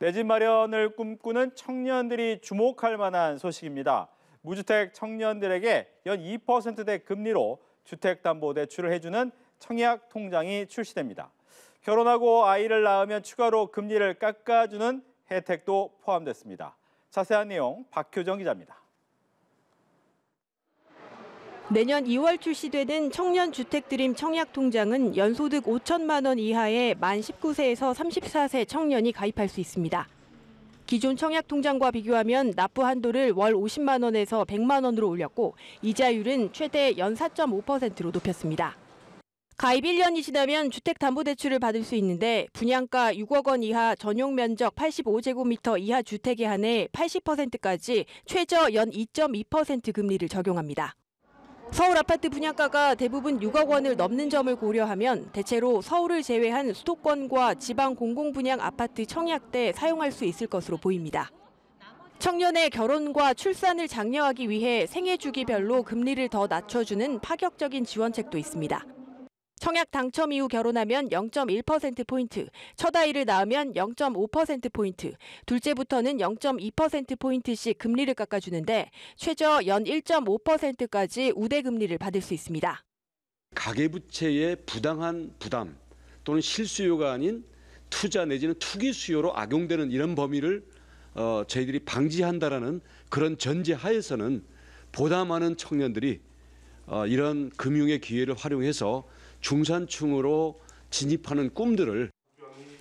내 집 마련을 꿈꾸는 청년들이 주목할 만한 소식입니다. 무주택 청년들에게 연 2%대 금리로 주택담보대출을 해주는 청약 통장이 출시됩니다. 결혼하고 아이를 낳으면 추가로 금리를 깎아주는 혜택도 포함됐습니다. 자세한 내용 박효정 기자입니다. 내년 2월 출시되는 청년 주택 드림 청약 통장은 연소득 5천만 원 이하의 만 19세에서 34세 청년이 가입할 수 있습니다. 기존 청약 통장과 비교하면 납부 한도를 월 50만 원에서 100만 원으로 올렸고 이자율은 최대 연 4.5%로 높였습니다. 가입 1년이 지나면 주택담보대출을 받을 수 있는데 분양가 6억 원 이하 전용 면적 85제곱미터 이하 주택에 한해 80%까지 최저 연 2.2% 금리를 적용합니다. 서울 아파트 분양가가 대부분 6억 원을 넘는 점을 고려하면 대체로 서울을 제외한 수도권과 지방 공공분양 아파트 청약 때 사용할 수 있을 것으로 보입니다. 청년의 결혼과 출산을 장려하기 위해 생애 주기별로 금리를 더 낮춰주는 파격적인 지원책도 있습니다. 청약 당첨 이후 결혼하면 0.1%포인트, 첫 아이를 낳으면 0.5%포인트, 둘째부터는 0.2%포인트씩 금리를 깎아주는데 최저 연 1.5%까지 우대금리를 받을 수 있습니다. 가계부채의 부당한 부담 또는 실수요가 아닌 투자 내지는 투기 수요로 악용되는 이런 범위를 어, 저희들이 방지한다라는 그런 전제 하에서는 보다 많은 청년들이 어, 이런 금융의 기회를 활용해서 중산층으로 진입하는 꿈들을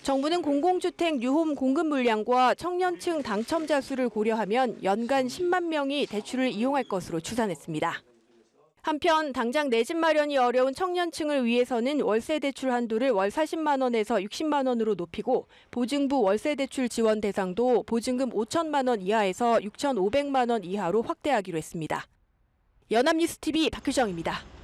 정부는 공공주택 유홈 공급 물량과 청년층 당첨자 수를 고려하면 연간 10만 명이 대출을 이용할 것으로 추산했습니다. 한편 당장 내집 마련이 어려운 청년층을 위해서는 월세 대출 한도를 월 40만 원에서 60만 원으로 높이고 보증부 월세 대출 지원 대상도 보증금 5천만 원 이하에서 6,500만 원 이하로 확대하기로 했습니다. 연합뉴스 TV 박효정입니다